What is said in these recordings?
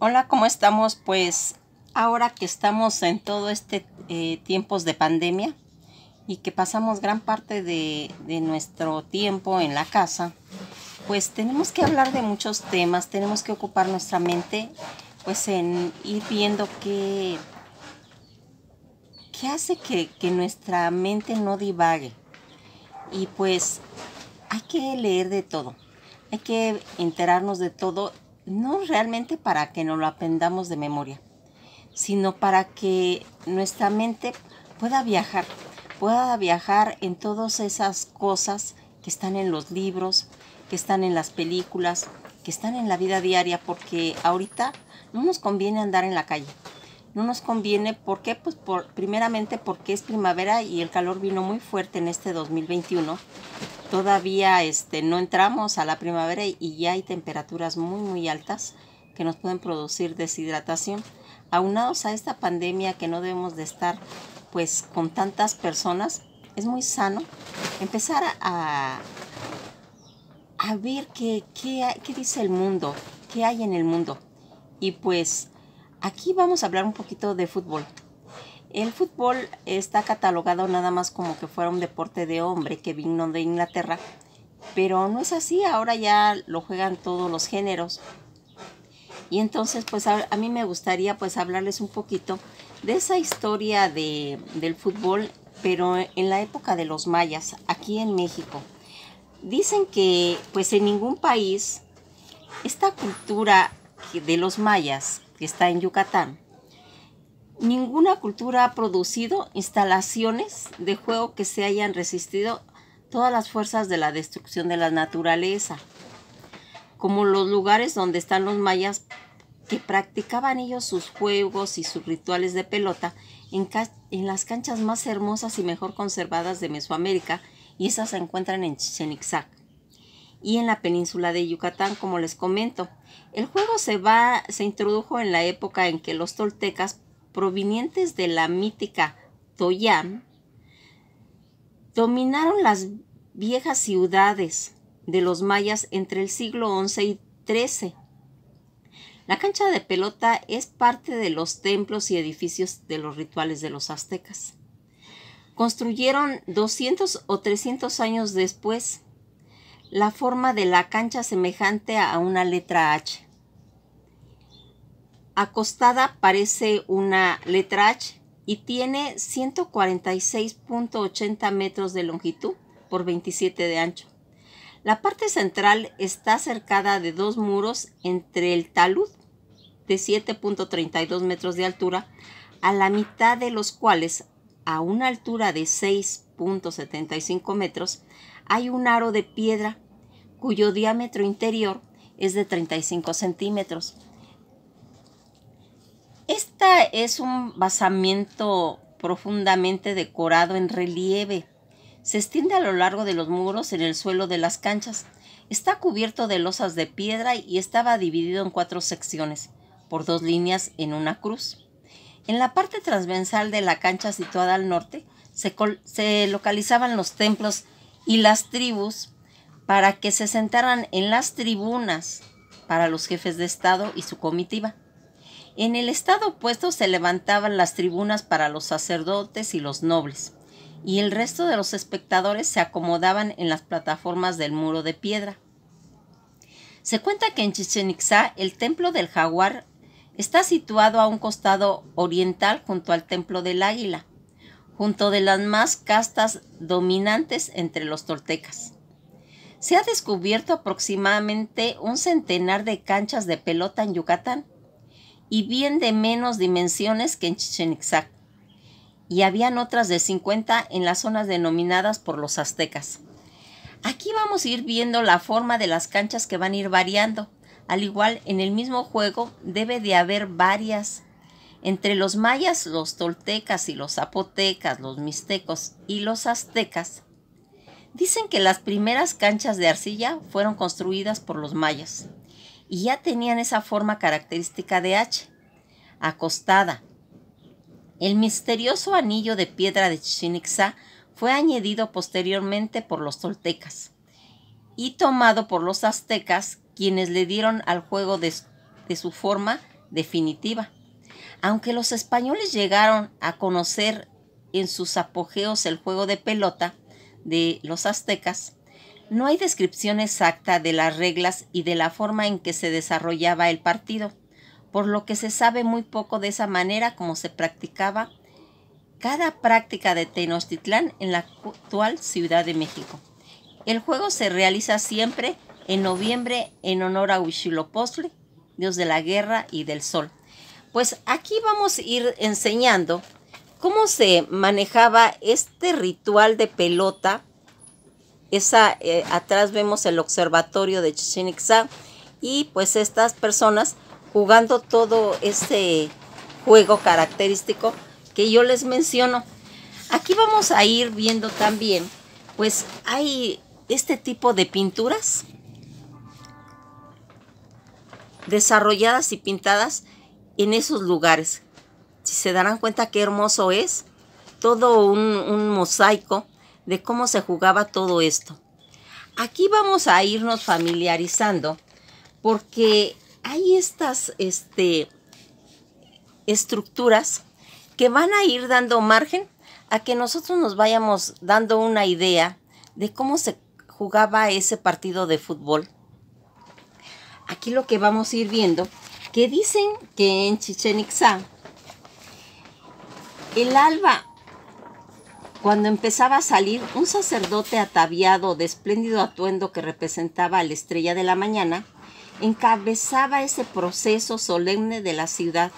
Hola, ¿cómo estamos? Pues ahora que estamos en todo este tiempo eh, tiempos de pandemia y que pasamos gran parte de, nuestro tiempo en la casa, pues tenemos que hablar de muchos temas, tenemos que ocupar nuestra mente pues en ir viendo qué, qué hace que, que nuestra mente no divague. Y pues hay que leer de todo, hay que enterarnos de todo no realmente para que nos lo aprendamos de memoria, sino para que nuestra mente pueda viajar, pueda viajar en todas esas cosas que están en los libros, que están en las películas, que están en la vida diaria, porque ahorita no nos conviene andar en la calle no nos conviene. ¿Por qué? Pues por, primeramente porque es primavera y el calor vino muy fuerte en este 2021. Todavía este, no entramos a la primavera y ya hay temperaturas muy muy altas que nos pueden producir deshidratación. Aunados a esta pandemia que no debemos de estar pues con tantas personas, es muy sano empezar a, a ver qué, qué, qué dice el mundo, qué hay en el mundo. Y pues Aquí vamos a hablar un poquito de fútbol. El fútbol está catalogado nada más como que fuera un deporte de hombre que vino de Inglaterra, pero no es así, ahora ya lo juegan todos los géneros. Y entonces pues a, mí me gustaría pues hablarles un poquito de esa historia del fútbol, pero en la época de los mayas, aquí en México. Dicen que pues en ningún país esta cultura de los mayas que está en Yucatán, ninguna cultura ha producido instalaciones de juego que se hayan resistido todas las fuerzas de la destrucción de la naturaleza, como los lugares donde están los mayas que practicaban ellos sus juegos y sus rituales de pelota en, las canchas más hermosas y mejor conservadas de Mesoamérica, y esas se encuentran en Chichen y en la península de Yucatán, como les comento. El juego se, va, se introdujo en la época en que los toltecas, provenientes de la mítica Toyam, dominaron las viejas ciudades de los mayas entre el siglo XI y XIII. La cancha de pelota es parte de los templos y edificios de los rituales de los aztecas. Construyeron 200 o 300 años después la forma de la cancha semejante a una letra H. Acostada parece una letra H y tiene 146.80 metros de longitud por 27 de ancho. La parte central está cercada de dos muros entre el talud de 7.32 metros de altura, a la mitad de los cuales a una altura de 6.75 metros, hay un aro de piedra cuyo diámetro interior es de 35 centímetros. Esta es un basamiento profundamente decorado en relieve. Se extiende a lo largo de los muros en el suelo de las canchas. Está cubierto de losas de piedra y estaba dividido en cuatro secciones, por dos líneas en una cruz. En la parte transversal de la cancha situada al norte se, localizaban los templos y las tribus para que se sentaran en las tribunas para los jefes de Estado y su comitiva. En el estado opuesto se levantaban las tribunas para los sacerdotes y los nobles, y el resto de los espectadores se acomodaban en las plataformas del muro de piedra. Se cuenta que en Chichen Itza el templo del jaguar Está situado a un costado oriental junto al Templo del Águila, junto de las más castas dominantes entre los toltecas. Se ha descubierto aproximadamente un centenar de canchas de pelota en Yucatán y bien de menos dimensiones que en Chichen Itzá, y habían otras de 50 en las zonas denominadas por los aztecas. Aquí vamos a ir viendo la forma de las canchas que van a ir variando al igual, en el mismo juego debe de haber varias. Entre los mayas, los toltecas y los zapotecas, los mixtecos y los aztecas, dicen que las primeras canchas de arcilla fueron construidas por los mayas y ya tenían esa forma característica de H, acostada. El misterioso anillo de piedra de Chixinixá fue añadido posteriormente por los toltecas y tomado por los aztecas quienes le dieron al juego de, su forma definitiva. Aunque los españoles llegaron a conocer en sus apogeos el juego de pelota de los aztecas, no hay descripción exacta de las reglas y de la forma en que se desarrollaba el partido, por lo que se sabe muy poco de esa manera como se practicaba cada práctica de Tenochtitlán en la actual Ciudad de México. El juego se realiza siempre en noviembre en honor a Huitzilopochtli, dios de la guerra y del sol. Pues aquí vamos a ir enseñando cómo se manejaba este ritual de pelota. Esa, eh, atrás vemos el observatorio de Chichen Itza y pues estas personas jugando todo este juego característico que yo les menciono. Aquí vamos a ir viendo también, pues hay este tipo de pinturas desarrolladas y pintadas en esos lugares. Si se darán cuenta qué hermoso es, todo un, mosaico de cómo se jugaba todo esto. Aquí vamos a irnos familiarizando porque hay estas este, estructuras que van a ir dando margen a que nosotros nos vayamos dando una idea de cómo se jugaba ese partido de fútbol aquí lo que vamos a ir viendo, que dicen que en Chichen Itza, el alba, cuando empezaba a salir, un sacerdote ataviado de espléndido atuendo que representaba a la estrella de la mañana, encabezaba ese proceso solemne de la ciudad.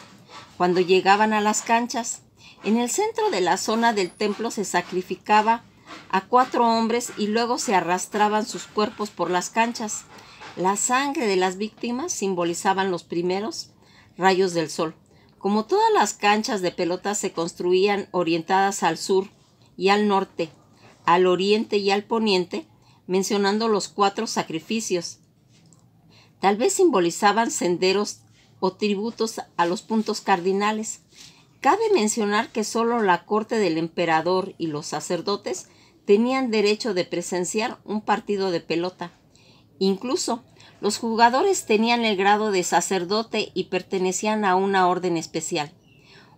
Cuando llegaban a las canchas, en el centro de la zona del templo se sacrificaba a cuatro hombres y luego se arrastraban sus cuerpos por las canchas la sangre de las víctimas simbolizaban los primeros rayos del sol. Como todas las canchas de pelota se construían orientadas al sur y al norte, al oriente y al poniente, mencionando los cuatro sacrificios. Tal vez simbolizaban senderos o tributos a los puntos cardinales. Cabe mencionar que solo la corte del emperador y los sacerdotes tenían derecho de presenciar un partido de pelota. Incluso los jugadores tenían el grado de sacerdote y pertenecían a una orden especial.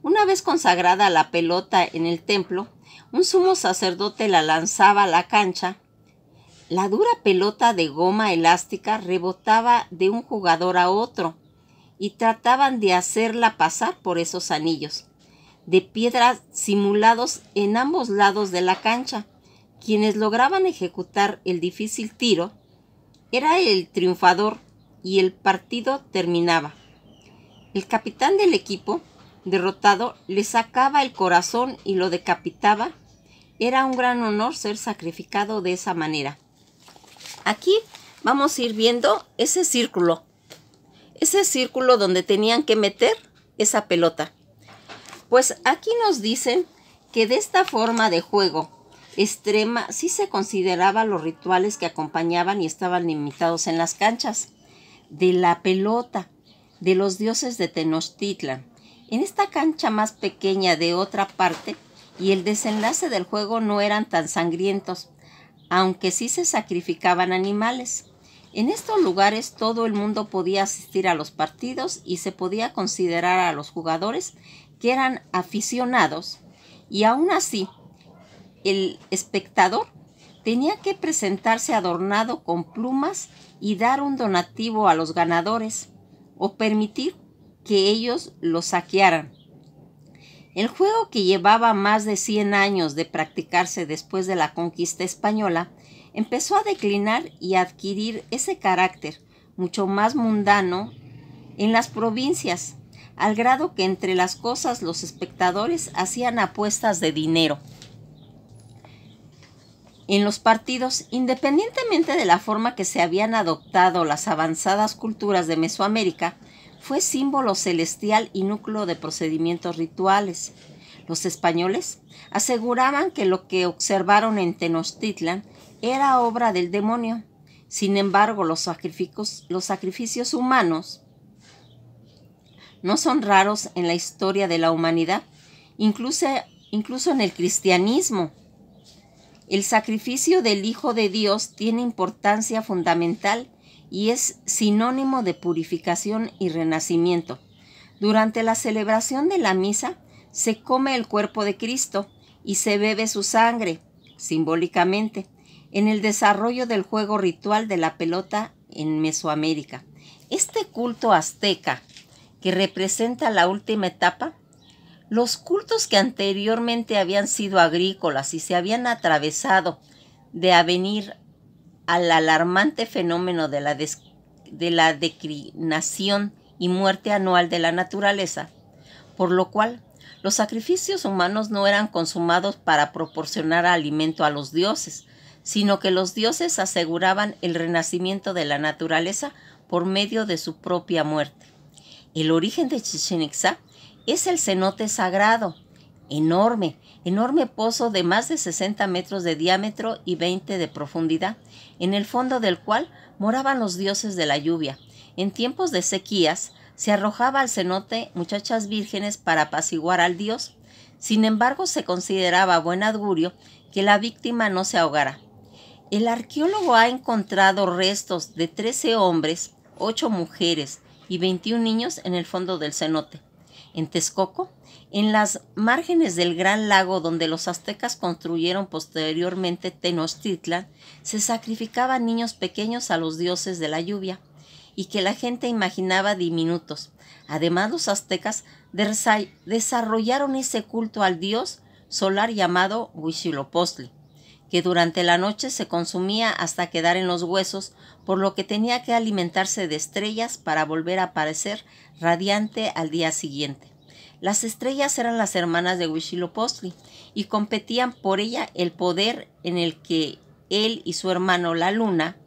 Una vez consagrada la pelota en el templo, un sumo sacerdote la lanzaba a la cancha. La dura pelota de goma elástica rebotaba de un jugador a otro y trataban de hacerla pasar por esos anillos de piedra simulados en ambos lados de la cancha. Quienes lograban ejecutar el difícil tiro era el triunfador y el partido terminaba. El capitán del equipo, derrotado, le sacaba el corazón y lo decapitaba. Era un gran honor ser sacrificado de esa manera. Aquí vamos a ir viendo ese círculo. Ese círculo donde tenían que meter esa pelota. Pues aquí nos dicen que de esta forma de juego extrema sí se consideraba los rituales que acompañaban y estaban limitados en las canchas, de la pelota, de los dioses de Tenochtitlan. En esta cancha más pequeña de otra parte, y el desenlace del juego no eran tan sangrientos, aunque sí se sacrificaban animales. En estos lugares todo el mundo podía asistir a los partidos y se podía considerar a los jugadores que eran aficionados, y aún así el espectador tenía que presentarse adornado con plumas y dar un donativo a los ganadores o permitir que ellos lo saquearan. El juego que llevaba más de 100 años de practicarse después de la conquista española empezó a declinar y a adquirir ese carácter mucho más mundano en las provincias, al grado que entre las cosas los espectadores hacían apuestas de dinero. En los partidos, independientemente de la forma que se habían adoptado las avanzadas culturas de Mesoamérica, fue símbolo celestial y núcleo de procedimientos rituales. Los españoles aseguraban que lo que observaron en Tenochtitlan era obra del demonio. Sin embargo, los sacrificios, humanos no son raros en la historia de la humanidad, incluso en el cristianismo el sacrificio del Hijo de Dios tiene importancia fundamental y es sinónimo de purificación y renacimiento. Durante la celebración de la misa se come el cuerpo de Cristo y se bebe su sangre, simbólicamente, en el desarrollo del juego ritual de la pelota en Mesoamérica. Este culto azteca, que representa la última etapa, los cultos que anteriormente habían sido agrícolas y se habían atravesado de avenir al alarmante fenómeno de la, de la y muerte anual de la naturaleza, por lo cual los sacrificios humanos no eran consumados para proporcionar alimento a los dioses, sino que los dioses aseguraban el renacimiento de la naturaleza por medio de su propia muerte. El origen de Chichen Itzá es el cenote sagrado, enorme, enorme pozo de más de 60 metros de diámetro y 20 de profundidad, en el fondo del cual moraban los dioses de la lluvia. En tiempos de sequías, se arrojaba al cenote muchachas vírgenes para apaciguar al dios. Sin embargo, se consideraba buen augurio que la víctima no se ahogara. El arqueólogo ha encontrado restos de 13 hombres, 8 mujeres y 21 niños en el fondo del cenote en Texcoco, en las márgenes del gran lago donde los aztecas construyeron posteriormente Tenochtitlan, se sacrificaban niños pequeños a los dioses de la lluvia y que la gente imaginaba diminutos. Además, los aztecas desarrollaron ese culto al dios solar llamado Huitzilopochtli que durante la noche se consumía hasta quedar en los huesos, por lo que tenía que alimentarse de estrellas para volver a aparecer radiante al día siguiente. Las estrellas eran las hermanas de Huitzilopochtli y competían por ella el poder en el que él y su hermano la luna.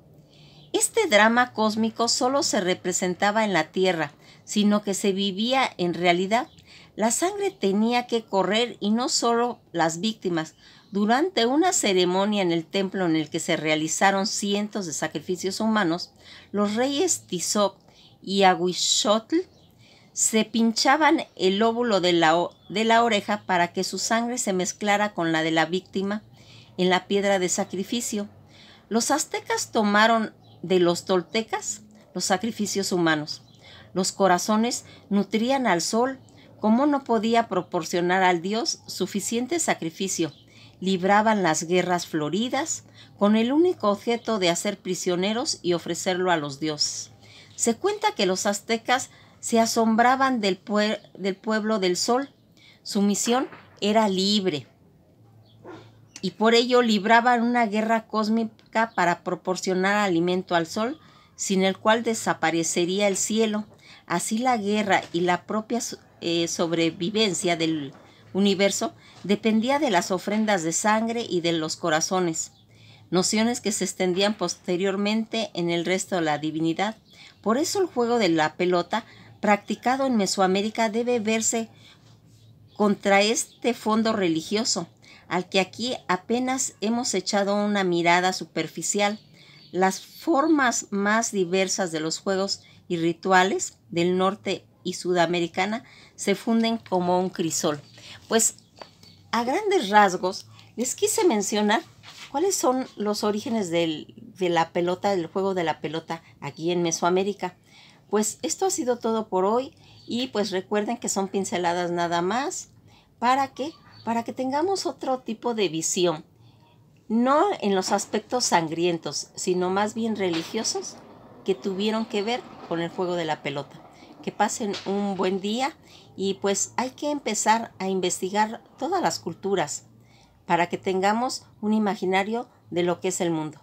Este drama cósmico solo se representaba en la Tierra, sino que se vivía en realidad. La sangre tenía que correr y no solo las víctimas, durante una ceremonia en el templo en el que se realizaron cientos de sacrificios humanos, los reyes Tizoc y Aguishotl se pinchaban el óvulo de la oreja para que su sangre se mezclara con la de la víctima en la piedra de sacrificio. Los aztecas tomaron de los toltecas los sacrificios humanos. Los corazones nutrían al sol, como no podía proporcionar al dios suficiente sacrificio libraban las guerras floridas con el único objeto de hacer prisioneros y ofrecerlo a los dioses. Se cuenta que los aztecas se asombraban del, pueblo del sol. Su misión era libre y por ello libraban una guerra cósmica para proporcionar alimento al sol, sin el cual desaparecería el cielo. Así la guerra y la propia eh, sobrevivencia del, universo dependía de las ofrendas de sangre y de los corazones, nociones que se extendían posteriormente en el resto de la divinidad. Por eso el juego de la pelota practicado en Mesoamérica debe verse contra este fondo religioso, al que aquí apenas hemos echado una mirada superficial. Las formas más diversas de los juegos y rituales del norte y sudamericana se funden como un crisol. Pues a grandes rasgos les quise mencionar cuáles son los orígenes del, de la pelota, del juego de la pelota aquí en Mesoamérica. Pues esto ha sido todo por hoy y pues recuerden que son pinceladas nada más para que para que tengamos otro tipo de visión, no en los aspectos sangrientos, sino más bien religiosos que tuvieron que ver con el juego de la pelota que pasen un buen día y pues hay que empezar a investigar todas las culturas para que tengamos un imaginario de lo que es el mundo.